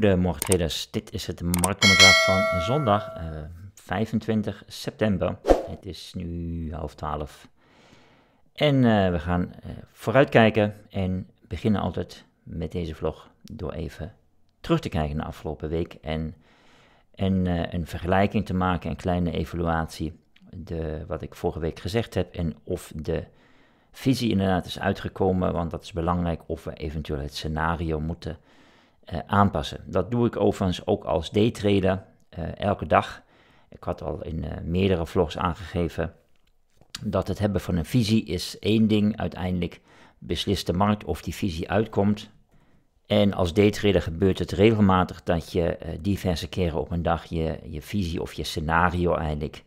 Goedemorgen dit is het marktcommentaar van zondag 25 eh, september. Het is nu half twaalf. En eh, we gaan eh, vooruitkijken en beginnen altijd met deze vlog door even terug te kijken naar de afgelopen week en, en een vergelijking te maken, een kleine evaluatie, de, wat ik vorige week gezegd heb en of de visie inderdaad is uitgekomen, want dat is belangrijk, of we eventueel het scenario moeten eh, aanpassen. Dat doe ik overigens ook als daytrader uh, elke dag. Ik had al in eh, meerdere vlogs aangegeven dat het hebben van een visie is één ding. Uiteindelijk beslist de markt of die visie uitkomt. En als daytrader gebeurt het regelmatig dat je diverse keren op een dag je, je visie of je scenario eigenlijk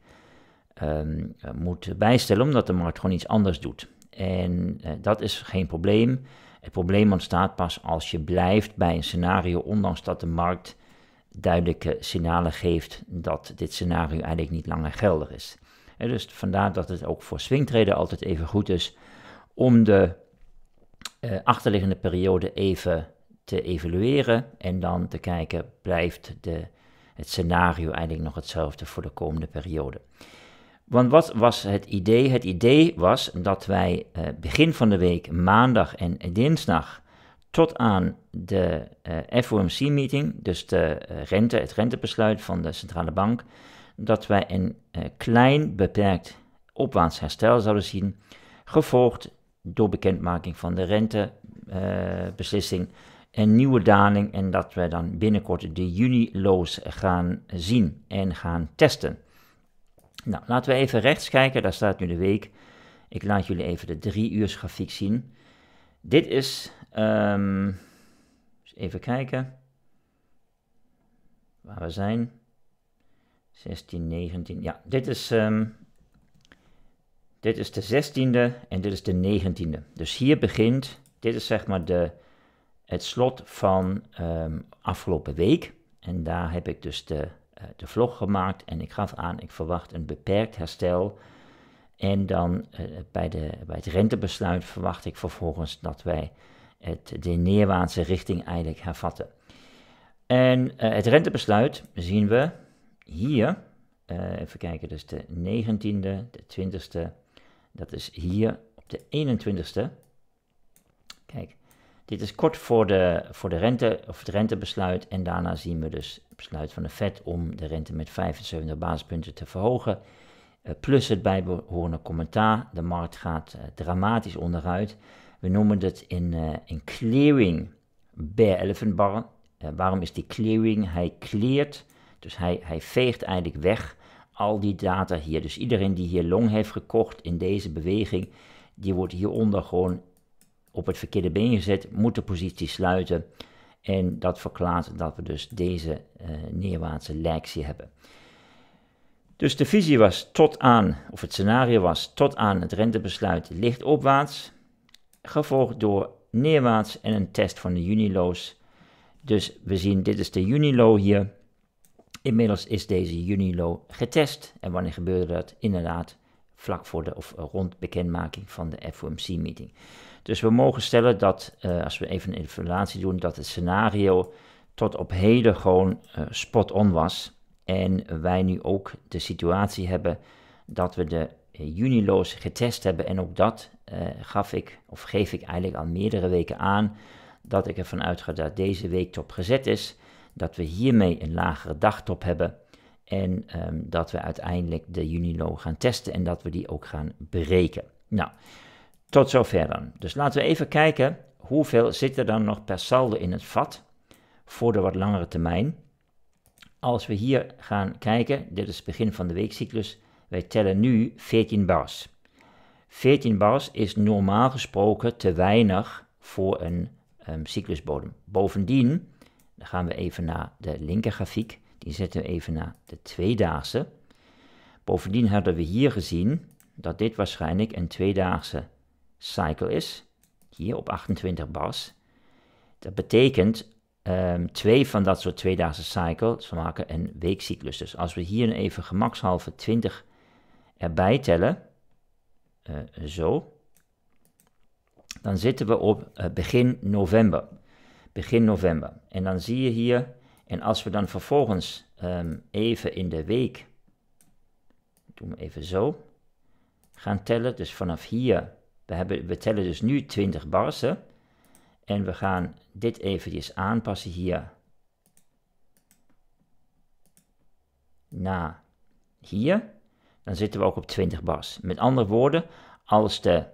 ehm, moet bijstellen, omdat de markt gewoon iets anders doet. En dat is geen probleem. Het probleem ontstaat pas als je blijft bij een scenario, ondanks dat de markt duidelijke signalen geeft dat dit scenario eigenlijk niet langer geldig is. En dus vandaar dat het ook voor swingtraden altijd even goed is om de eh, achterliggende periode even te evalueren en dan te kijken, blijft de, het scenario eigenlijk nog hetzelfde voor de komende periode. Want wat was het idee? Het idee was dat wij eh, begin van de week, maandag en dinsdag, tot aan de eh, FOMC-meeting, dus de, eh, rente, het rentebesluit van de centrale bank, dat wij een klein beperkt opwaarts herstel zouden zien, gevolgd door bekendmaking van de rentebeslissing, een nieuwe daling en dat wij dan binnenkort de juni loos gaan zien en gaan testen. Nou, laten we even rechts kijken. Daar staat nu de week. Ik laat jullie even de drie uur grafiek zien. Dit is, ehm, even kijken waar we zijn. 16, 19, ja, dit is, ehm, dit is de 16e en dit is de 19e. Dus hier begint, dit is zeg maar de, het slot van ehm, afgelopen week. En daar heb ik dus de eh, de vlog gemaakt en ik gaf aan, ik verwacht een beperkt herstel. En dan eh, bij, de, bij het rentebesluit verwacht ik vervolgens dat wij het, de neerwaartse richting eigenlijk hervatten. En eh, het rentebesluit zien we hier. even kijken, dus de 19e, de 20e. Dat is hier op de 21e. Kijk, dit is kort voor de, voor de rente, of het rentebesluit. En daarna zien we dus het besluit van de Fed om de rente met 75 basispunten te verhogen. Eh, plus het bijbehorende commentaar. De markt gaat eh, dramatisch onderuit. We noemen het in, eh, in clearing bear elephant bar. waarom is die clearing? Hij cleert, dus hij, hij veegt eigenlijk weg al die data hier. Dus iedereen die hier long heeft gekocht in deze beweging, die wordt hieronder gewoon op het verkeerde been gezet, moet de positie sluiten. En dat verklaart dat we dus deze eh, neerwaartse lijksie hebben. Dus de visie was tot aan, of het scenario was tot aan het rentebesluit licht opwaarts, gevolgd door neerwaarts en een test van de juniloos. Dus we zien, dit is de junilo hier. Inmiddels is deze junilo getest. En wanneer gebeurde dat? Inderdaad, vlak voor de of rond bekendmaking van de FOMC-meeting. Dus we mogen stellen dat, eh, als we even een evaluatie doen, dat het scenario tot op heden gewoon eh, spot on was. En wij nu ook de situatie hebben dat we de eh, juniloos getest hebben. En ook dat gaf ik, of geef ik eigenlijk al meerdere weken aan, dat ik ervan uitga dat deze weektop gezet is. Dat we hiermee een lagere dagtop hebben. En ehm, dat we uiteindelijk de Junilo gaan testen en dat we die ook gaan berekenen. Nou, tot zover dan. Dus laten we even kijken hoeveel zit er dan nog per saldo in het vat voor de wat langere termijn. Als we hier gaan kijken, dit is het begin van de weekcyclus, wij tellen nu 14 bars. 14 bars is normaal gesproken te weinig voor een ehm, cyclusbodem. Bovendien, dan gaan we even naar de linker grafiek, die zetten we even naar de tweedaagse. Bovendien hadden we hier gezien dat dit waarschijnlijk een tweedaagse cycle is, hier op 28 bars. Dat betekent um, twee van dat soort tweedaagse cycles maken een weekcyclus. Dus als we hier even gemakshalve 20 erbij tellen, eh, zo, dan zitten we op eh, begin november. Begin november. En dan zie je hier, en als we dan vervolgens ehm, even in de week, doen we even zo, gaan tellen, dus vanaf hier we, hebben, we tellen dus nu 20 barsen. En we gaan dit eventjes aanpassen hier. Na hier. Dan zitten we ook op 20 bars. Met andere woorden, als de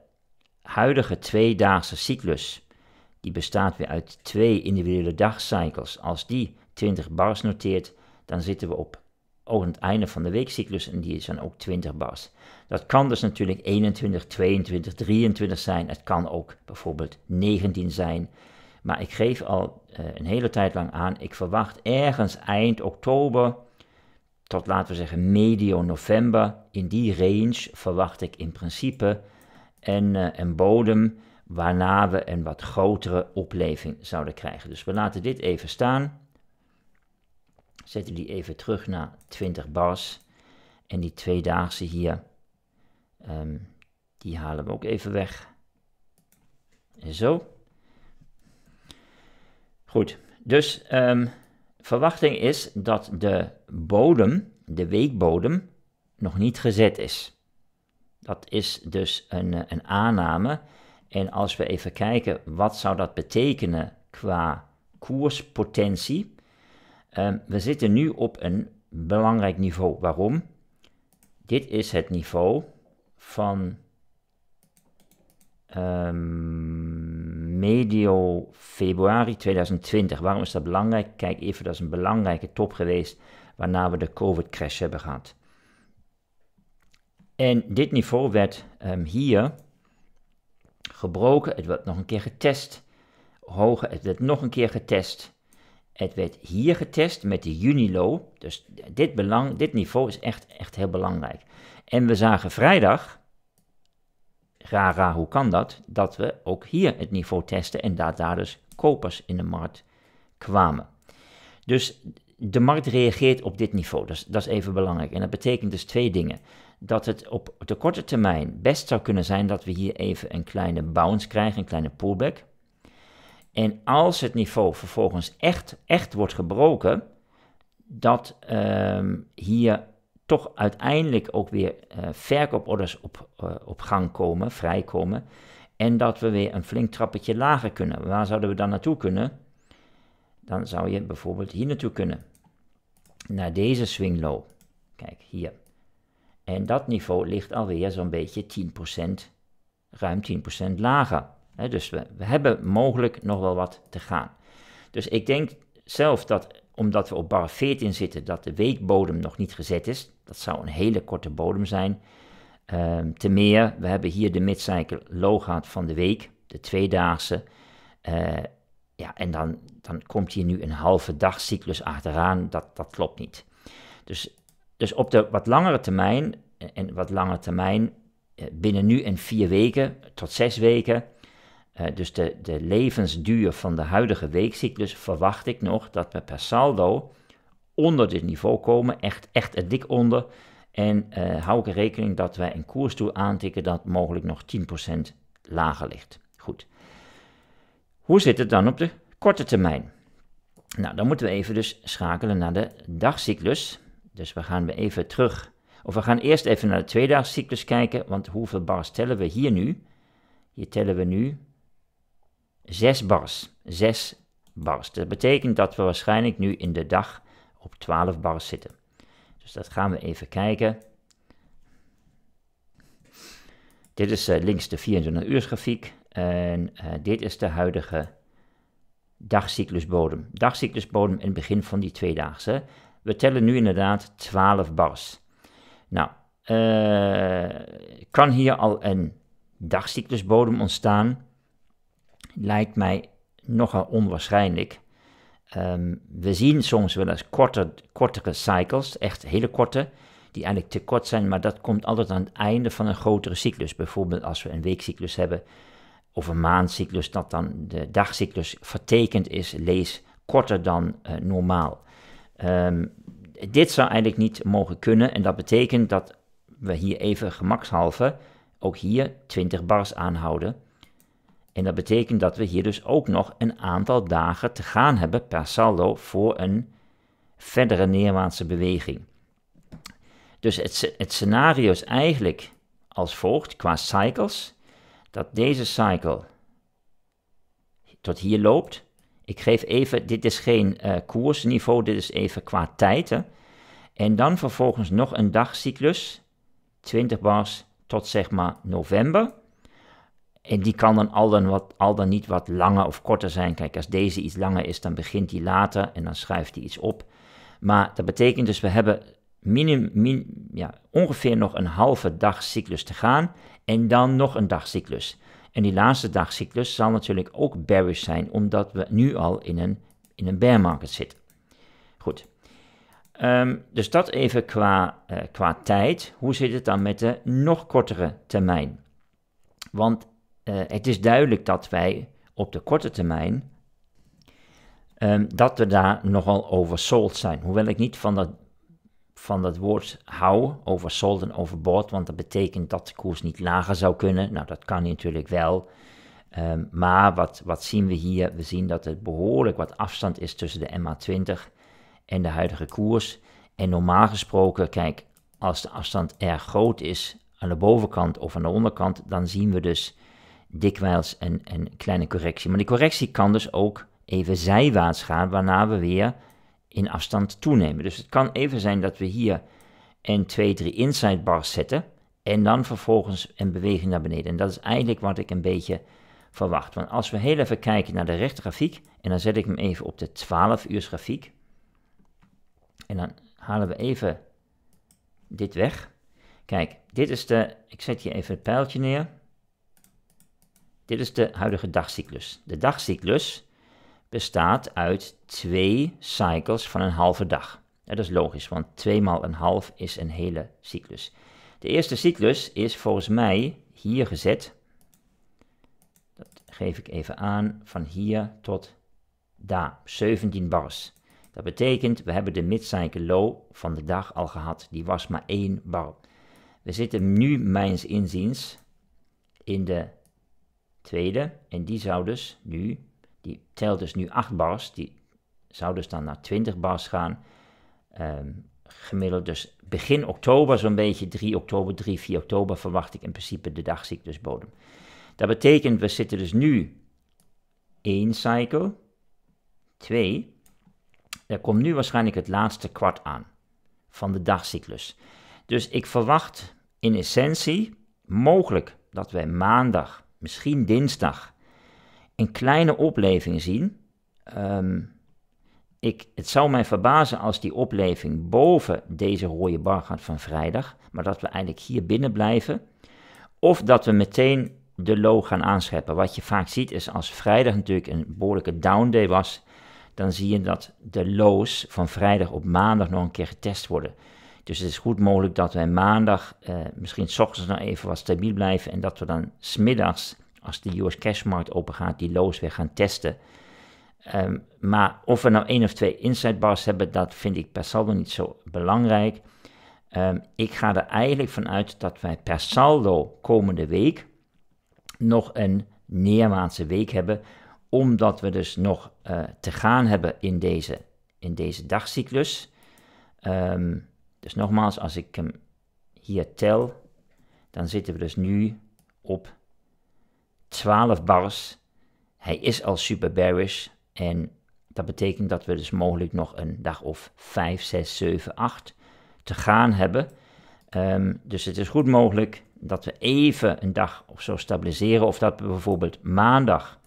huidige tweedaagse cyclus, die bestaat weer uit twee individuele dagcycles, als die 20 bars noteert, dan zitten we op ook aan het einde van de weekcyclus en die is dan ook 20 bars. Dat kan dus natuurlijk 21, 22, 23 zijn. Het kan ook bijvoorbeeld 19 zijn. Maar ik geef al eh, een hele tijd lang aan, ik verwacht ergens eind oktober tot laten we zeggen medio november, in die range verwacht ik in principe een, uh, een bodem waarna we een wat grotere opleving zouden krijgen. Dus we laten dit even staan zetten die even terug naar 20 bars. En die tweedaagse hier, ehm, die halen we ook even weg. En zo. Goed, dus ehm, verwachting is dat de bodem, de weekbodem, nog niet gezet is. Dat is dus een, eh, een aanname. En als we even kijken, wat zou dat betekenen qua koerspotentie? Ehm, we zitten nu op een belangrijk niveau. Waarom? Dit is het niveau van ehm, medio februari 2020. Waarom is dat belangrijk? Kijk even, dat is een belangrijke top geweest waarna we de COVID-crash hebben gehad. En dit niveau werd ehm, hier gebroken. Het werd nog een keer getest. Hoger, het werd nog een keer getest. Het werd hier getest met de Junilo. Dus dit, belang, dit niveau is echt, echt heel belangrijk. En we zagen vrijdag, raar, hoe kan dat? Dat we ook hier het niveau testen en dat daar dus kopers in de markt kwamen. Dus de markt reageert op dit niveau. dat is even belangrijk. En dat betekent dus twee dingen. Dat het op de korte termijn best zou kunnen zijn dat we hier even een kleine bounce krijgen, een kleine pullback. En als het niveau vervolgens echt, echt wordt gebroken, dat ehm, hier toch uiteindelijk ook weer uh, verkooporders op, eh, op gang komen, vrijkomen. En dat we weer een flink trappetje lager kunnen. Waar zouden we dan naartoe kunnen? Dan zou je bijvoorbeeld hier naartoe kunnen. Naar deze swing low. Kijk, hier. En dat niveau ligt alweer zo'n beetje 10%, ruim 10% lager dus we, hebben mogelijk nog wel wat te gaan. Dus ik denk zelf dat omdat we op bar 14 zitten, dat de weekbodem nog niet gezet is. Dat zou een hele korte bodem zijn. Um, te meer, we hebben hier de midcycle low van de week, de tweedaagse. Eh, ja, en dan, dan komt hier nu een halve dagcyclus achteraan. Dat, dat klopt niet. Dus, dus op de wat langere termijn, en wat langere termijn, eh, binnen nu en vier weken tot zes weken, eh, dus de, de levensduur van de huidige weekcyclus, verwacht ik nog dat we per saldo onder dit niveau komen, echt, echt dik onder. En eh, hou ik er rekening dat wij een toe aantikken dat mogelijk nog 10% lager ligt. Goed. Hoe zit het dan op de korte termijn? Nou, dan moeten we even dus schakelen naar de dagcyclus. Dus we gaan weer even terug. Of we gaan eerst even naar de tweedagcyclus kijken, want hoeveel bars tellen we hier nu? Hier tellen we nu zes bars. 6 bars. Dat betekent dat we waarschijnlijk nu in de dag op 12 bars zitten. Dus dat gaan we even kijken. Dit is eh, links de 24 uur grafiek en eh, dit is de huidige dagcyclusbodem. Dagcyclusbodem in het begin van die tweedaagse. We tellen nu inderdaad 12 bars. Nou, eh, kan hier al een dagcyclusbodem ontstaan? lijkt mij nogal onwaarschijnlijk. Ehm, we zien soms wel eens korte, kortere cycles, echt hele korte, die eigenlijk te kort zijn, maar dat komt altijd aan het einde van een grotere cyclus. Bijvoorbeeld als we een weekcyclus hebben of een maandcyclus, dat dan de dagcyclus vertekend is, lees korter dan eh, normaal. Ehm, dit zou eigenlijk niet mogen kunnen en dat betekent dat we hier even gemakshalve ook hier 20 bars aanhouden. En dat betekent dat we hier dus ook nog een aantal dagen te gaan hebben per saldo voor een verdere neerwaartse beweging. Dus het, het scenario is eigenlijk als volgt qua cycles. Dat deze cycle tot hier loopt. Ik geef even, dit is geen uh, koersniveau, dit is even qua tijden. En dan vervolgens nog een dagcyclus, 20 bars tot zeg maar november. En die kan dan al dan, wat, al dan niet wat langer of korter zijn. Kijk, als deze iets langer is, dan begint die later en dan schuift die iets op. Maar dat betekent dus, we hebben min, ja, ongeveer nog een halve dagcyclus te gaan en dan nog een dagcyclus. En die laatste dagcyclus zal natuurlijk ook bearish zijn, omdat we nu al in een, in een bear market zitten. Goed. Ehm, dus dat even qua, eh, qua tijd. Hoe zit het dan met de nog kortere termijn? Want eh, het is duidelijk dat wij op de korte termijn ehm, dat we daar nogal oversold zijn. Hoewel ik niet van dat, van dat woord hou, oversold en overboord, want dat betekent dat de koers niet lager zou kunnen. Nou, dat kan natuurlijk wel. Ehm, maar wat, wat zien we hier? We zien dat er behoorlijk wat afstand is tussen de MA20 en de huidige koers. En normaal gesproken, kijk, als de afstand erg groot is aan de bovenkant of aan de onderkant, dan zien we dus dikwijls een, een kleine correctie. Maar die correctie kan dus ook even zijwaarts gaan, waarna we weer in afstand toenemen. Dus het kan even zijn dat we hier een 2, 3 inside bars zetten en dan vervolgens een beweging naar beneden. En dat is eigenlijk wat ik een beetje verwacht. Want als we heel even kijken naar de grafiek, en dan zet ik hem even op de 12 uur grafiek. En dan halen we even dit weg. Kijk, dit is de, ik zet hier even het pijltje neer. Dit is de huidige dagcyclus. De dagcyclus bestaat uit twee cycles van een halve dag. dat is logisch, want 2 maal een half is een hele cyclus. De eerste cyclus is volgens mij hier gezet. Dat geef ik even aan, van hier tot daar, 17 bars. Dat betekent, we hebben de midcycle low van de dag al gehad. Die was maar 1 bar. We zitten nu, mijns inziens, in de tweede. En die zou dus nu, die telt dus nu 8 bars, die zou dus dan naar 20 bars gaan. Ehm, gemiddeld dus begin oktober, zo'n beetje 3 oktober, 3, 4 oktober verwacht ik in principe de dagcyclusbodem. Dat betekent, we zitten dus nu 1 cycle, 2. Er komt nu waarschijnlijk het laatste kwart aan van de dagcyclus. Dus ik verwacht in essentie mogelijk dat wij maandag misschien dinsdag, een kleine opleving zien. Ehm, ik, het zou mij verbazen als die opleving boven deze rode bar gaat van vrijdag, maar dat we eigenlijk hier binnen blijven. Of dat we meteen de low gaan aanscheppen. Wat je vaak ziet is als vrijdag natuurlijk een behoorlijke down day was, dan zie je dat de lows van vrijdag op maandag nog een keer getest worden. Dus het is goed mogelijk dat wij maandag eh, misschien s ochtends nog even wat stabiel blijven en dat we dan smiddags, als de US cashmarkt opengaat open gaat, die lows weer gaan testen. Ehm, maar of we nou één of twee inside bars hebben, dat vind ik per saldo niet zo belangrijk. Ehm, ik ga er eigenlijk vanuit dat wij per saldo komende week nog een neerwaartse week hebben, omdat we dus nog eh, te gaan hebben in deze, in deze dagcyclus. Um, dus nogmaals, als ik hem hier tel, dan zitten we dus nu op 12 bars. Hij is al super bearish en dat betekent dat we dus mogelijk nog een dag of 5, 6, 7, 8 te gaan hebben. Ehm, dus het is goed mogelijk dat we even een dag of zo stabiliseren. Of dat we bijvoorbeeld maandag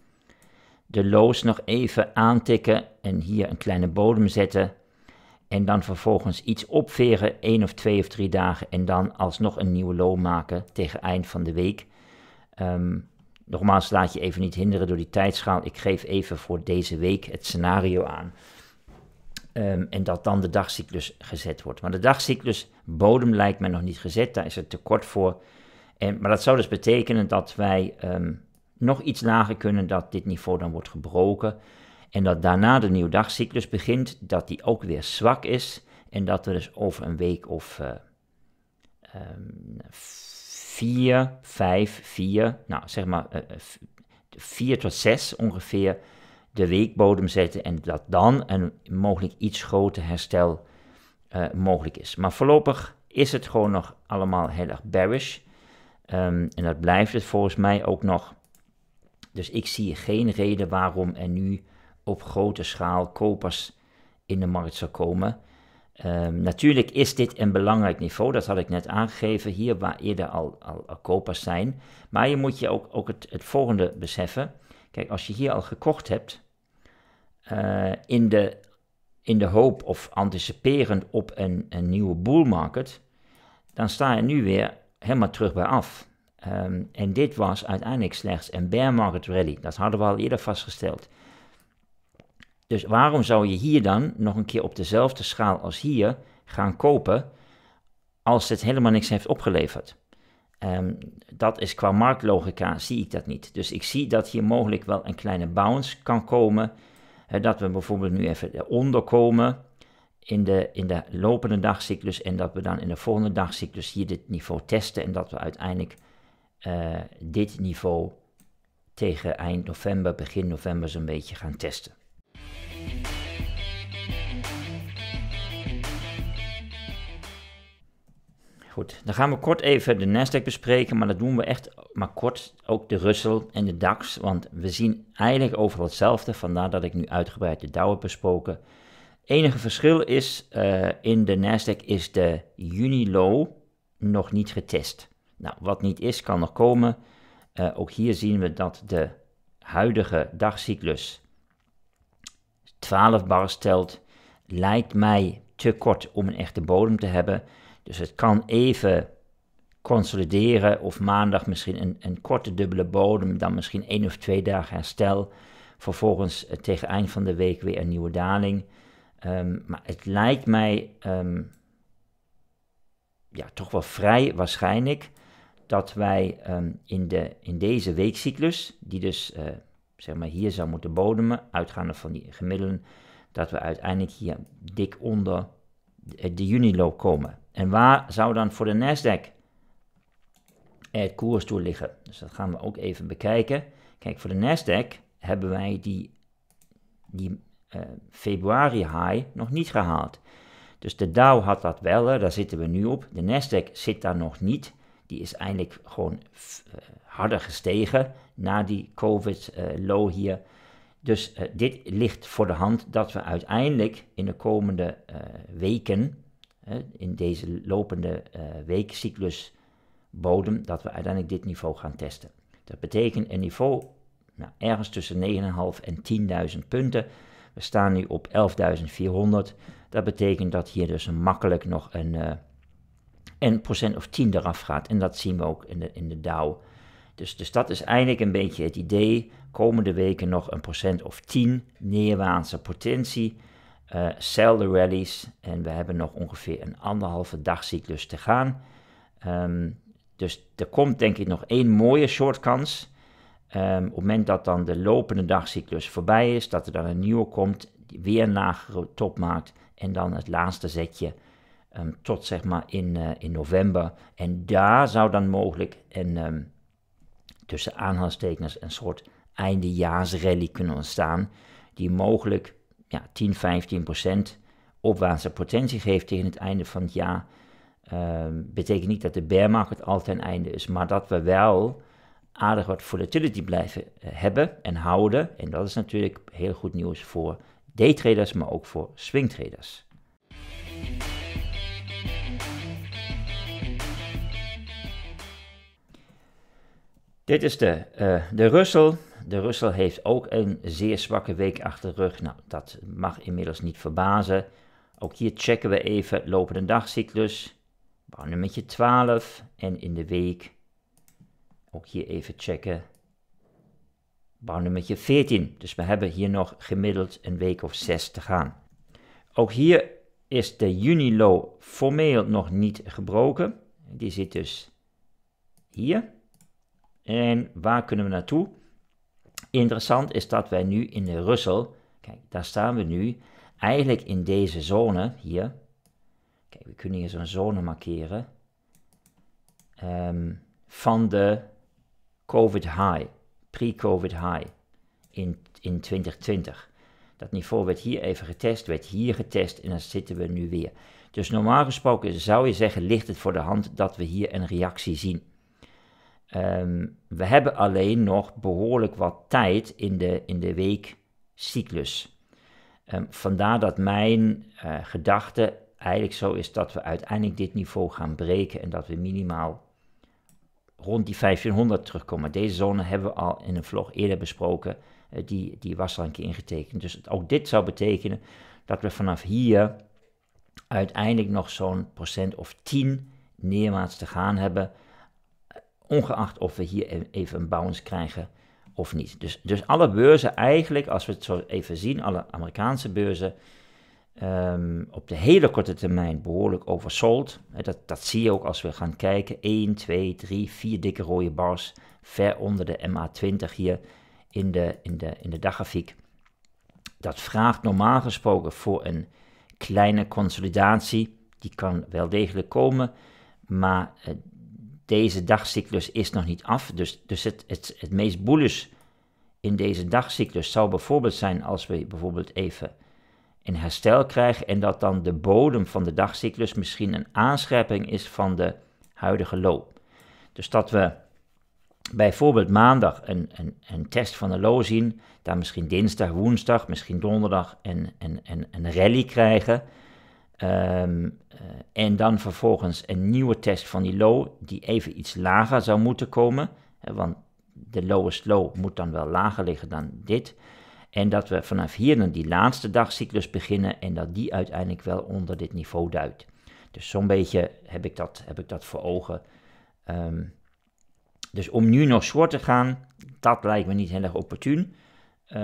de lows nog even aantikken en hier een kleine bodem zetten. En dan vervolgens iets opveren, één of twee of drie dagen. En dan alsnog een nieuwe loon maken tegen eind van de week. Um, nogmaals, laat je even niet hinderen door die tijdschaal. Ik geef even voor deze week het scenario aan. Ehm, en dat dan de dagcyclus gezet wordt. Maar de dagcyclus bodem lijkt me nog niet gezet. Daar is het tekort voor. En, maar dat zou dus betekenen dat wij ehm, nog iets lager kunnen. Dat dit niveau dan wordt gebroken. En dat daarna de dagcyclus begint, dat die ook weer zwak is. En dat er dus over een week of uh, um, vier, vijf, vier, nou zeg maar eh, eh, vier tot zes ongeveer de weekbodem zetten. En dat dan een mogelijk iets groter herstel mogelijk is. Maar voorlopig is het gewoon nog allemaal heel erg bearish. Ehm, en dat blijft het volgens mij ook nog. Dus ik zie geen reden waarom er nu op grote schaal kopers in de markt zou komen. Ehm, natuurlijk is dit een belangrijk niveau, dat had ik net aangegeven, hier waar eerder al, al, kopers zijn. Maar je moet je ook, ook het, het, volgende beseffen. Kijk, als je hier al gekocht hebt, eh, in, de, in de hoop of anticiperend op een, een nieuwe bull market, dan sta je nu weer helemaal terug bij af. Ehm, en dit was uiteindelijk slechts een bear market rally, dat hadden we al eerder vastgesteld. Dus waarom zou je hier dan nog een keer op dezelfde schaal als hier gaan kopen als het helemaal niks heeft opgeleverd? Ehm, dat is qua marktlogica zie ik dat niet. Dus ik zie dat hier mogelijk wel een kleine bounce kan komen. dat we bijvoorbeeld nu even eronder komen in de, in de lopende dagcyclus en dat we dan in de volgende dagcyclus hier dit niveau testen en dat we uiteindelijk eh, dit niveau tegen eind november, begin november zo'n beetje gaan testen. dan gaan we kort even de Nasdaq bespreken, maar dat doen we echt maar kort. Ook de Russell en de DAX, want we zien eigenlijk overal hetzelfde. Vandaar dat ik nu uitgebreid de Dow heb besproken. Enige verschil is eh, in de Nasdaq is de juni-low nog niet getest. Nou, wat niet is, kan nog komen. Eh, ook hier zien we dat de huidige dagcyclus 12 bar stelt. Lijkt mij te kort om een echte bodem te hebben. Dus het kan even consolideren of maandag misschien een, een korte dubbele bodem, dan misschien één of twee dagen herstel. Vervolgens uh, tegen eind van de week weer een nieuwe daling. Ehm, maar het lijkt mij ehm, ja, toch wel vrij waarschijnlijk dat wij ehm, in, de, in deze weekcyclus, die dus eh, zeg maar hier zou moeten bodemen, uitgaande van die gemiddelen, dat we uiteindelijk hier dik onder de, de juniloop komen. En waar zou dan voor de Nasdaq het koers toe liggen? Dus dat gaan we ook even bekijken. Kijk, voor de Nasdaq hebben wij die, die eh, februari high nog niet gehaald. Dus de Dow had dat wel, daar zitten we nu op. De Nasdaq zit daar nog niet. Die is eigenlijk gewoon eh, harder gestegen na die COVID-low eh, hier. Dus dit ligt voor de hand dat we uiteindelijk in de komende weken, in deze lopende eh, weekcyclus bodem, dat we uiteindelijk dit niveau gaan testen. Dat betekent een niveau nou, ergens tussen 9.500 en 10.000 punten. We staan nu op 11.400. Dat betekent dat hier dus makkelijk nog een, uh, een procent of 10 eraf gaat. En dat zien we ook in de, in de Dow. Dus, dus dat is eigenlijk een beetje het idee. Komende weken nog een procent of 10 neerwaartse potentie uh, rallies. En we hebben nog ongeveer een anderhalve dagcyclus te gaan. Ehm, dus er komt denk ik nog één mooie short kans. Ehm, op het moment dat dan de lopende dagcyclus voorbij is, dat er dan een nieuwe komt, weer een lagere top maakt en dan het laatste zetje ehm, tot zeg maar in, eh, in november. En daar zou dan mogelijk een, tussen aanhalingstekens een soort eindejaarsrally kunnen ontstaan, die mogelijk ja, 10, 15 procent opwaartse potentie geeft tegen het einde van het jaar, uh, betekent niet dat de bear market altijd een einde is, maar dat we wel aardig wat volatility blijven eh, hebben en houden. En dat is natuurlijk heel goed nieuws voor daytraders, maar ook voor swingtraders. Dit is de, uh, de Russell de Russel heeft ook een zeer zwakke week achter de rug. Nou, dat mag inmiddels niet verbazen. Ook hier checken we even lopende dagcyclus. Bouw nummertje 12 en in de week. Ook hier even checken. Bouw nummertje 14. Dus we hebben hier nog gemiddeld een week of 6 te gaan. Ook hier is de juni-low formeel nog niet gebroken. Die zit dus hier. En waar kunnen we naartoe? Interessant is dat wij nu in de Russel, kijk, daar staan we nu, eigenlijk in deze zone hier. Kijk, we kunnen hier zo'n zone markeren. Ehm, van de COVID high, pre-COVID high in, in 2020. Dat niveau werd hier even getest, werd hier getest en dan zitten we nu weer. Dus normaal gesproken zou je zeggen, ligt het voor de hand dat we hier een reactie zien. Ehm, we hebben alleen nog behoorlijk wat tijd in de, in de weekcyclus. Ehm, vandaar dat mijn eh, gedachte eigenlijk zo is dat we uiteindelijk dit niveau gaan breken en dat we minimaal rond die 1500 terugkomen. Deze zone hebben we al in een vlog eerder besproken, eh, die, die was al een keer ingetekend. Dus ook dit zou betekenen dat we vanaf hier uiteindelijk nog zo'n procent of 10 neerwaarts te gaan hebben ongeacht of we hier e- even een bounce krijgen of niet. Dus, dus alle beurzen eigenlijk, als we het zo even zien, alle Amerikaanse beurzen, ehm, op de hele korte termijn behoorlijk oversold. Dat, dat zie je ook als we gaan kijken. 1, 2, 3, 4 dikke rode bars, ver onder de MA20 hier in de, in de, in de daggrafiek. Dat vraagt normaal gesproken voor een kleine consolidatie. Die kan wel degelijk komen, maar eh, deze dagcyclus is nog niet af. Dus, dus het, het, meest bullish in deze dagcyclus zou bijvoorbeeld zijn als we bijvoorbeeld even een herstel krijgen en dat dan de bodem van de dagcyclus misschien een aanscherping is van de huidige loop. Dus dat we bijvoorbeeld maandag een, een, een test van de low zien, daar misschien dinsdag, woensdag, misschien donderdag een, een, een, een rally krijgen. Ehm, eh, en dan vervolgens een nieuwe test van die low, die even iets lager zou moeten komen. want de lowest low moet dan wel lager liggen dan dit. En dat we vanaf hier dan die laatste dagcyclus beginnen en dat die uiteindelijk wel onder dit niveau duikt. Dus zo'n beetje heb ik dat, heb ik dat voor ogen. Ehm, dus om nu nog short te gaan, dat lijkt me niet heel erg opportun. Eh,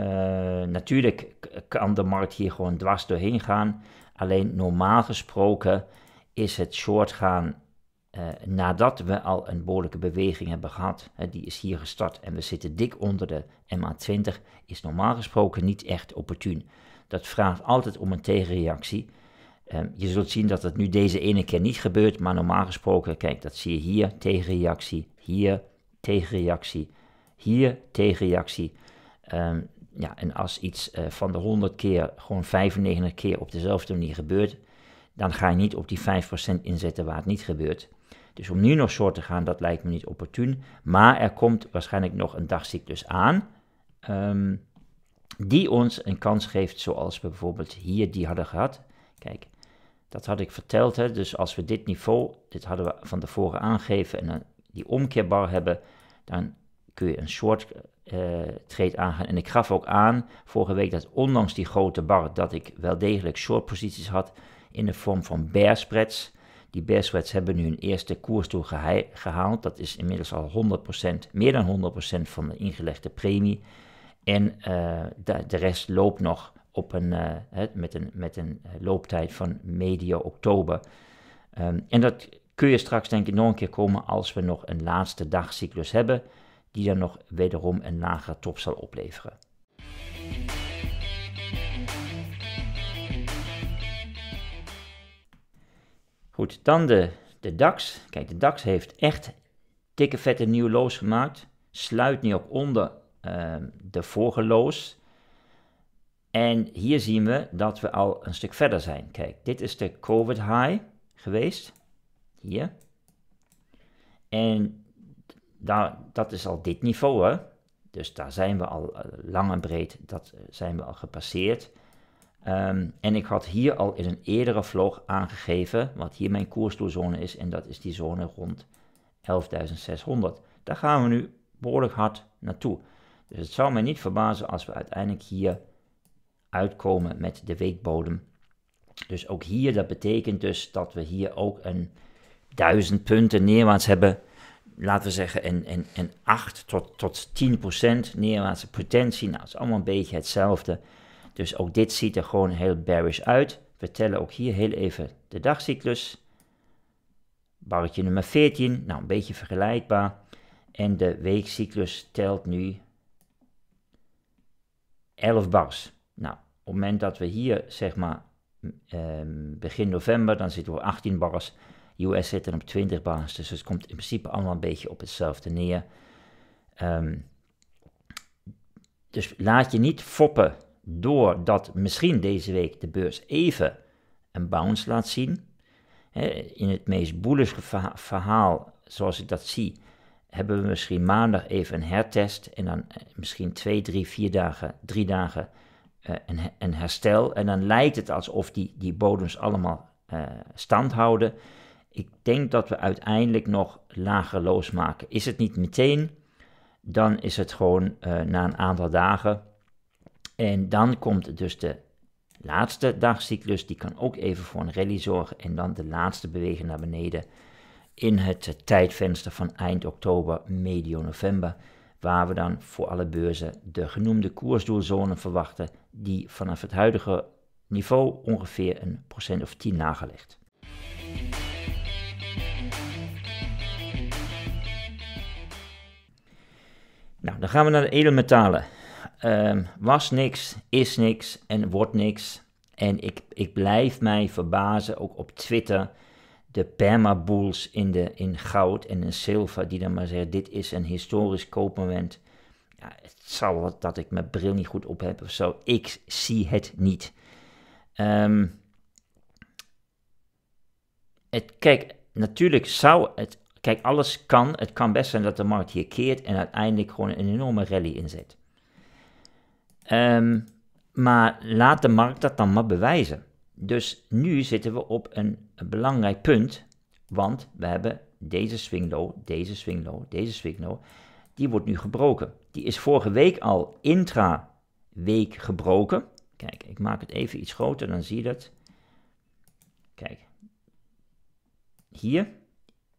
natuurlijk kan de markt hier gewoon dwars doorheen gaan. Alleen normaal gesproken is het short gaan eh, nadat we al een behoorlijke beweging hebben gehad. die is hier gestart en we zitten dik onder de MA20, is normaal gesproken niet echt opportun. Dat vraagt altijd om een tegenreactie. Ehm, je zult zien dat het nu deze ene keer niet gebeurt, maar normaal gesproken, kijk, dat zie je hier, tegenreactie, hier, tegenreactie, hier, tegenreactie. Um, ja, en als iets eh, van de 100 keer gewoon 95 keer op dezelfde manier gebeurt, dan ga je niet op die 5% inzetten waar het niet gebeurt. Dus om nu nog soort te gaan, dat lijkt me niet opportun. Maar er komt waarschijnlijk nog een dagcyclus aan, ehm, die ons een kans geeft, zoals we bijvoorbeeld hier die hadden gehad. Kijk, dat had ik verteld. Hè? Dus als we dit niveau, dit hadden we van tevoren aangegeven, en dan die omkeerbar hebben, dan kun je een soort. Eh, treed aangaan. En ik gaf ook aan vorige week dat ondanks die grote bar dat ik wel degelijk shortposities had in de vorm van bear spreads. Die bear spreads hebben nu hun eerste koersdoel gehaald. Dat is inmiddels al 100%, meer dan 100% van de ingelegde premie. En eh, de, de, rest loopt nog op een, eh, met, een, met een looptijd van medio oktober. Ehm, en dat kun je straks denk ik nog een keer komen als we nog een laatste dagcyclus hebben die dan nog wederom een lagere top zal opleveren. Goed, dan de, de DAX. Kijk, de DAX heeft echt dikke vette nieuwe gemaakt. Sluit nu op onder ehm, de vorige loos. En hier zien we dat we al een stuk verder zijn. Kijk, dit is de COVID high geweest. Hier. En dat is al dit niveau, hè? Dus daar zijn we al eh, lang en breed, dat eh, zijn we al gepasseerd. Ehm, en ik had hier al in een eerdere vlog aangegeven wat hier mijn koersdoelzone is. En dat is die zone rond 11.600. Daar gaan we nu behoorlijk hard naartoe. Dus het zou mij niet verbazen als we uiteindelijk hier uitkomen met de weekbodem. Dus ook hier, dat betekent dus dat we hier ook een 1000 punten neerwaarts hebben laten we zeggen, een en, 8 tot, tot 10 procent neerwaartse potentie. Nou, het is allemaal een beetje hetzelfde. Dus ook dit ziet er gewoon heel bearish uit. We tellen ook hier heel even de dagcyclus. Barretje nummer 14, nou een beetje vergelijkbaar. En de weekcyclus telt nu 11 bars. Nou, op het moment dat we hier zeg maar ehm, begin november, dan zitten we 18 bars. US dan op 20 basis, dus het komt in principe allemaal een beetje op hetzelfde neer. Ehm, dus laat je niet foppen doordat misschien deze week de beurs even een bounce laat zien. In het meest bullish verhaal, zoals ik dat zie, hebben we misschien maandag even een hertest en dan eh, misschien twee, drie, vier dagen, drie dagen eh, een, herstel. En dan lijkt het alsof die, die bodems allemaal eh, stand houden ik denk dat we uiteindelijk nog lager losmaken. Is het niet meteen, dan is het gewoon eh, na een aantal dagen. En dan komt dus de laatste dagcyclus, die kan ook even voor een rally zorgen. En dan de laatste bewegen naar beneden in het tijdvenster van eind oktober, medio november. Waar we dan voor alle beurzen de genoemde koersdoelzone verwachten, die vanaf het huidige niveau ongeveer een procent of 10 lager ligt. Nou, dan gaan we naar de edelmetalen. Um, was niks, is niks en wordt niks. En ik, ik blijf mij verbazen, ook op Twitter, de permabools in, de, in goud en in zilver, die dan maar zeggen, dit is een historisch koopmoment. Ja, het zal dat ik mijn bril niet goed op heb of zo. Ik zie het niet. Ehm, het, kijk, natuurlijk zou het Kijk, alles kan. Het kan best zijn dat de markt hier keert en uiteindelijk gewoon een enorme rally inzet. Um, maar laat de markt dat dan maar bewijzen. Dus nu zitten we op een, belangrijk punt, want we hebben deze swing low, deze swing low, deze swing low. Die wordt nu gebroken. Die is vorige week al intra-week gebroken. Kijk, ik maak het even iets groter, dan zie je dat. Kijk, hier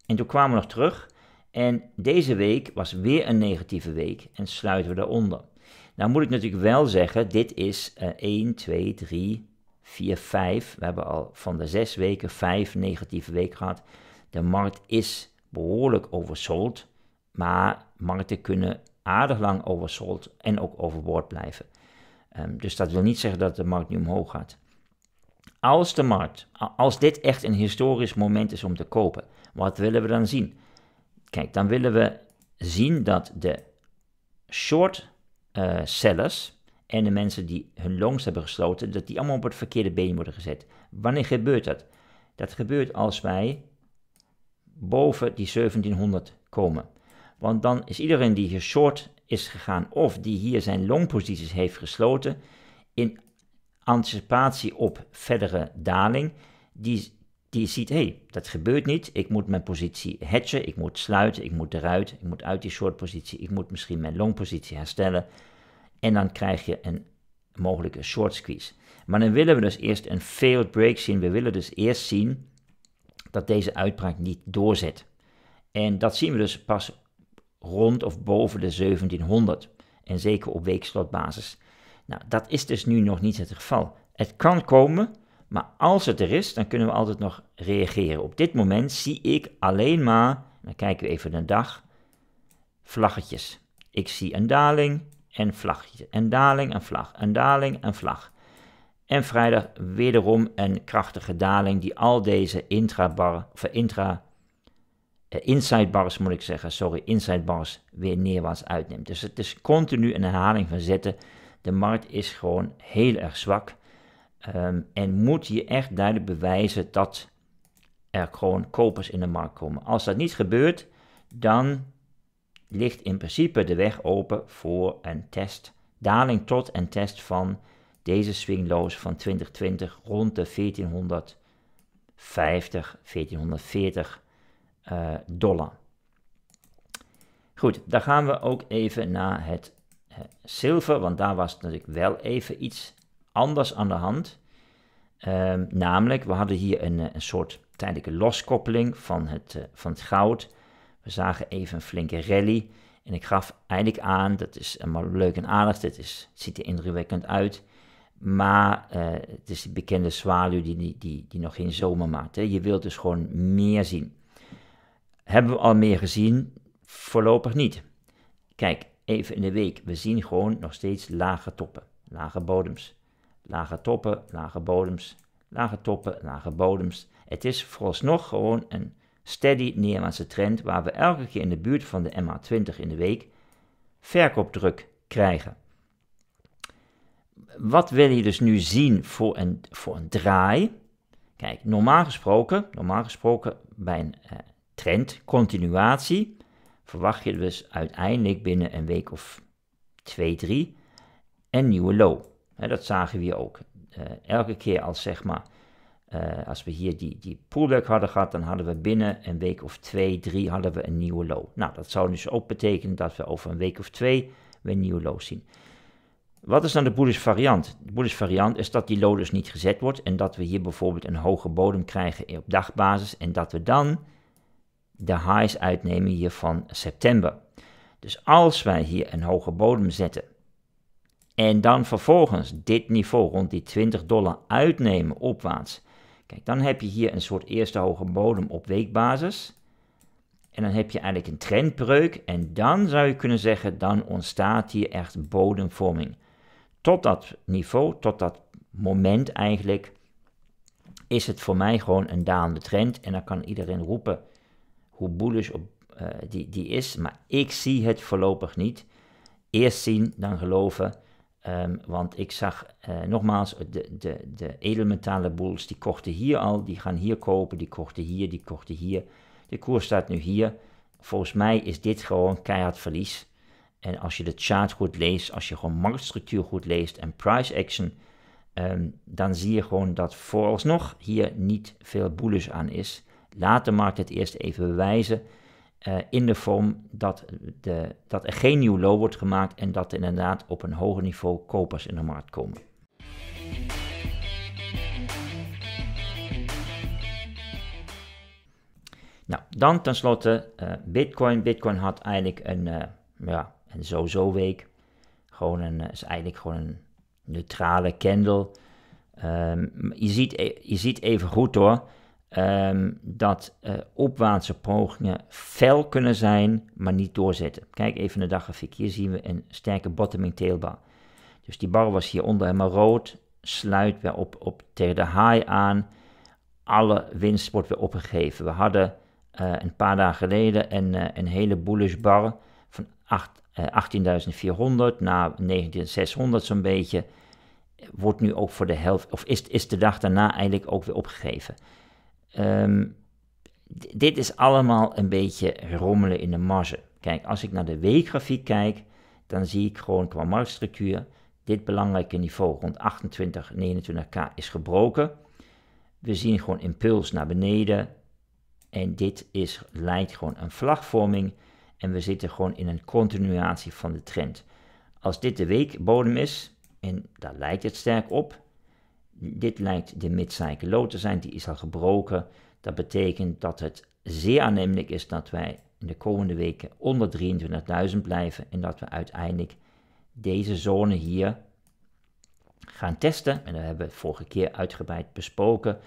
en toen kwamen we nog terug. En deze week was weer een negatieve week en sluiten we daaronder. Nou moet ik natuurlijk wel zeggen, dit is uh, 1, 2, 3, 4, 5. We hebben al van de 6 weken 5 negatieve weken gehad. De markt is behoorlijk oversold, maar markten kunnen aardig lang oversold en ook overboord blijven. Ehm, dus dat wil niet zeggen dat de markt nu omhoog gaat. Als de markt, als dit echt een historisch moment is om te kopen, wat willen we dan zien? Kijk, dan willen we zien dat de short eh, sellers en de mensen die hun longs hebben gesloten, dat die allemaal op het verkeerde been worden gezet. Wanneer gebeurt dat? Dat gebeurt als wij boven die 1700 komen. Want dan is iedereen die hier short is gegaan of die hier zijn longposities heeft gesloten in anticipatie op verdere daling, die je ziet, hé, hey, dat gebeurt niet. Ik moet mijn positie hatchen, ik moet sluiten, ik moet eruit, ik moet uit die short positie, ik moet misschien mijn long positie herstellen. En dan krijg je een mogelijke short squeeze. Maar dan willen we dus eerst een failed break zien. We willen dus eerst zien dat deze uitbraak niet doorzet. En dat zien we dus pas rond of boven de 1700. En zeker op weekslotbasis. Nou, dat is dus nu nog niet het geval. Het kan komen, maar als het er is, dan kunnen we altijd nog reageren. Op dit moment zie ik alleen maar, dan kijken we even een dag, vlaggetjes. Ik zie een daling en vlaggetje, een daling en vlag, een daling en vlag. En vrijdag wederom een krachtige daling die al deze intrabar, of intra, eh, inside bars moet ik zeggen, sorry, inside bars weer neerwaarts uitneemt. Dus het is continu een herhaling van zetten. De markt is gewoon heel erg zwak. Ehm, en moet je echt duidelijk bewijzen dat er gewoon kopers in de markt komen. Als dat niet gebeurt, dan ligt in principe de weg open voor een test, daling tot een test van deze swingloos van 2020 rond de 1450, 1440 eh, dollar. Goed, dan gaan we ook even naar het eh, zilver, want daar was natuurlijk wel even iets anders aan de hand. Ehm, namelijk, we hadden hier een, eh, een soort tijdelijke loskoppeling van het, eh, van het goud. We zagen even een flinke rally. En ik gaf eigenlijk aan, dat is allemaal leuk en aardig, dit is, ziet er indrukwekkend uit. Maar eh, het is die bekende zwaluw die, die, die, nog geen zomer maakt. Hè. Je wilt dus gewoon meer zien. Hebben we al meer gezien? Voorlopig niet. Kijk, even in de week. We zien gewoon nog steeds lage toppen, lage bodems lage toppen, lage bodems, lage toppen, lage bodems. Het is vooralsnog gewoon een steady neerwaartse trend waar we elke keer in de buurt van de MA20 in de week verkoopdruk krijgen. Wat wil je dus nu zien voor een, voor een draai? Kijk, normaal gesproken, normaal gesproken bij een eh, trend, continuatie, verwacht je dus uiteindelijk binnen een week of 2, 3 een nieuwe low dat zagen we ook. Eh, elke keer als, zeg maar, eh, als we hier die, die pullback hadden gehad, dan hadden we binnen een week of twee, drie hadden we een nieuwe low. Nou, dat zou dus ook betekenen dat we over een week of twee weer een nieuwe low zien. Wat is dan de bullish variant? De bullish variant is dat die low dus niet gezet wordt en dat we hier bijvoorbeeld een hoge bodem krijgen op dagbasis en dat we dan de highs uitnemen hier van september. Dus als wij hier een hoge bodem zetten en dan vervolgens dit niveau rond die 20 dollar uitnemen opwaarts. Kijk, dan heb je hier een soort eerste hoge bodem op weekbasis. En dan heb je eigenlijk een trendbreuk. En dan zou je kunnen zeggen, dan ontstaat hier echt bodemvorming. Tot dat niveau, tot dat moment eigenlijk, is het voor mij gewoon een dalende trend. En dan kan iedereen roepen hoe bullish op, eh, die, die is. Maar ik zie het voorlopig niet. Eerst zien, dan geloven. Ehm, want ik zag uh, nogmaals, de, de, de edelmetalen bulls die kochten hier al, die gaan hier kopen, die kochten hier, die kochten hier. De koers staat nu hier. Volgens mij is dit gewoon keihard verlies. En als je de chart goed leest, als je gewoon marktstructuur goed leest en price action, ehm, dan zie je gewoon dat vooralsnog hier niet veel bullish aan is. Laat de markt het eerst even bewijzen. Eh, in de vorm dat, de, dat er geen nieuw low wordt gemaakt en dat er inderdaad op een hoger niveau kopers in de markt komen. Nou, dan tenslotte eh, Bitcoin. Bitcoin had eigenlijk een, uh, ja, een zo-zo week. Gewoon een, is eigenlijk gewoon een neutrale candle. Ehm, je, ziet, e-, je ziet even goed hoor Ehm, dat uh, opwaartse pogingen fel kunnen zijn, maar niet doorzetten. Kijk even naar de grafiek. Hier zien we een sterke bottoming teelbar. Dus die bar was hieronder helemaal rood, sluit weer op, op tegen de high aan. Alle winst wordt weer opgegeven. We hadden eh, een paar dagen geleden een, eh, een hele bullish bar van 18.400 naar 19.600 zo'n beetje. Wordt nu ook voor de helft, of is, is de dag daarna eigenlijk ook weer opgegeven. Ehm, dit is allemaal een beetje rommelen in de marge. Kijk, als ik naar de weekgrafiek kijk, dan zie ik gewoon qua marktstructuur dit belangrijke niveau rond 28, 29k is gebroken. We zien gewoon impuls naar beneden en dit is, lijkt gewoon een vlagvorming en we zitten gewoon in een continuatie van de trend. Als dit de weekbodem is, en daar lijkt het sterk op, dit lijkt de mid-cycle te zijn, die is al gebroken. Dat betekent dat het zeer aannemelijk is dat wij in de komende weken onder 23.000 blijven en dat we uiteindelijk deze zone hier gaan testen. En dat hebben we vorige keer uitgebreid besproken.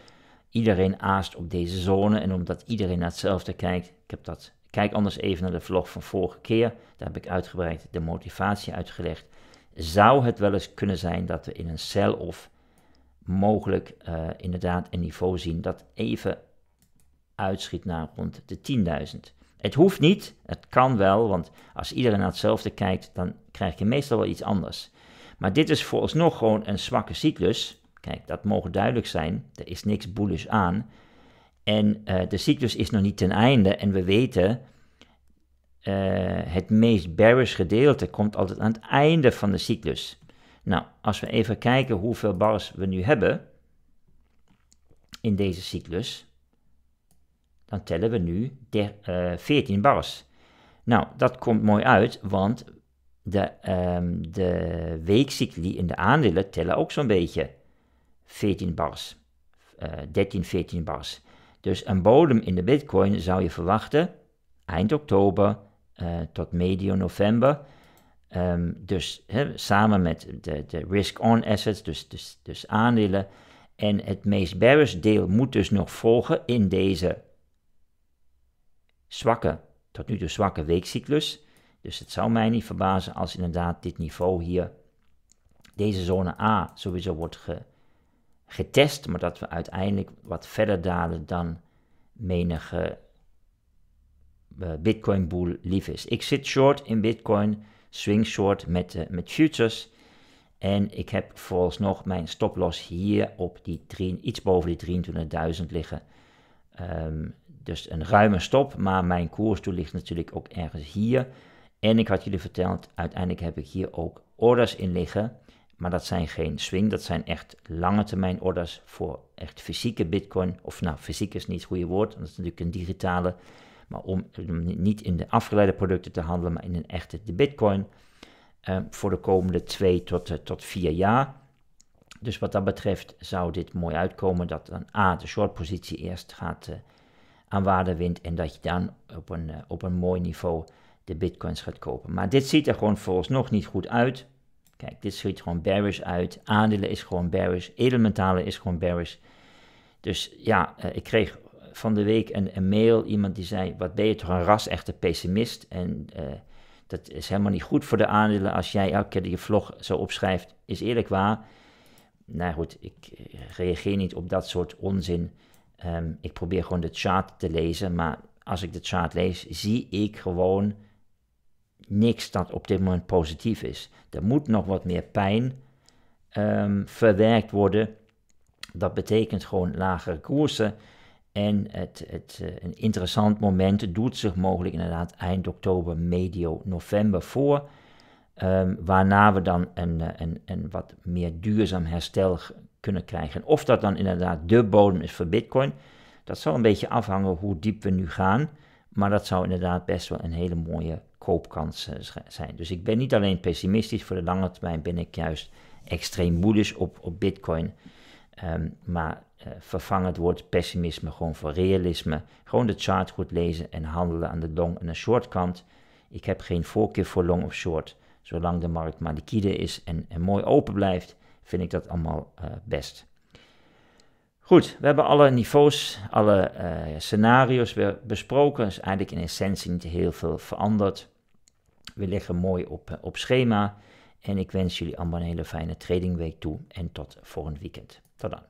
Iedereen aast op deze zone en omdat iedereen naar hetzelfde kijkt, ik heb dat, kijk anders even naar de vlog van vorige keer, daar heb ik uitgebreid de motivatie uitgelegd, zou het wel eens kunnen zijn dat we in een sell-off mogelijk eh, inderdaad een niveau zien dat even uitschiet naar rond de 10.000. Het hoeft niet, het kan wel, want als iedereen naar hetzelfde kijkt, dan krijg je meestal wel iets anders. Maar dit is vooralsnog gewoon een zwakke cyclus. Kijk, dat mogen duidelijk zijn. Er is niks bullish aan. En eh, de cyclus is nog niet ten einde. En we weten, uh, het meest bearish gedeelte komt altijd aan het einde van de cyclus. Nou, als we even kijken hoeveel bars we nu hebben in deze cyclus, dan tellen we nu 14 eh, bars. Nou, dat komt mooi uit, want de, um, de weekcycli in de aandelen tellen ook zo'n beetje 14 bars, 13, eh, 14 bars. Dus een bodem in de bitcoin zou je verwachten eind oktober eh, tot medio november. Ehm, dus samen met de, de risk-on assets, dus, dus, dus aandelen. En het meest bearish deel moet dus nog volgen in deze zwakke, tot nu toe zwakke weekcyclus. Dus het zou mij niet verbazen als inderdaad dit niveau hier, deze zone A, sowieso wordt getest. Maar dat we uiteindelijk wat verder dalen dan menige eh, Bitcoin boel lief is. Ik zit short in Bitcoin swingshort met, eh, met futures. En ik heb volgens nog mijn stoploss hier op die drie, iets boven die 23.000 liggen. Ehm, dus een ruime stop, maar mijn koersdoel ligt natuurlijk ook ergens hier. En ik had jullie verteld, uiteindelijk heb ik hier ook orders in liggen. Maar dat zijn geen swing, dat zijn echt lange termijn orders voor echt fysieke bitcoin. Of nou, fysiek is niet het goede woord, dat is natuurlijk een digitale. Maar om, niet in de afgeleide producten te handelen, maar in een echte de bitcoin. Eh, voor de komende twee tot, uh, tot vier jaar. Dus wat dat betreft zou dit mooi uitkomen dat een A, de short positie eerst gaat eh, aan waarde wint en dat je dan op een, op een mooi niveau de bitcoins gaat kopen. Maar dit ziet er gewoon volgens nog niet goed uit. Kijk, dit ziet gewoon bearish uit. Aandelen is gewoon bearish. Elementalen is gewoon bearish. Dus ja, ik kreeg van de week een, een mail, iemand die zei, wat ben je toch een ras echte pessimist. En eh, dat is helemaal niet goed voor de aandelen als jij elke keer je vlog zo opschrijft, is eerlijk waar. Nou goed, ik eh, reageer niet op dat soort onzin. Ehm, ik probeer gewoon de chart te lezen, maar als ik de chart lees, zie ik gewoon niks dat op dit moment positief is. Er moet nog wat meer pijn ehm, verwerkt worden. Dat betekent gewoon lagere koersen. En het, het, eh, een interessant moment doet zich mogelijk inderdaad eind oktober, medio november voor. Um, waarna we dan een, eh, een, een wat meer duurzaam herstel kunnen krijgen. Of dat dan inderdaad de bodem is voor Bitcoin, dat zal een beetje afhangen hoe diep we nu gaan. Maar dat zou inderdaad best wel een hele mooie koopkans eh, zijn. Dus ik ben niet alleen pessimistisch, voor de lange termijn ben ik juist extreem moedig op, op Bitcoin. Ehm, maar eh, vervang het woord pessimisme gewoon voor realisme. Gewoon de chart goed lezen en handelen aan de long- en de kant. Ik heb geen voorkeur voor long of short. Zolang de markt maar liquide is en, en mooi open blijft, vind ik dat allemaal eh, best. Goed, we hebben alle niveaus, alle eh, scenario's weer besproken. is dus eigenlijk in essentie niet heel veel veranderd. We liggen mooi op, op schema. En ik wens jullie allemaal een hele fijne tradingweek toe. En tot volgend weekend. Tot dan.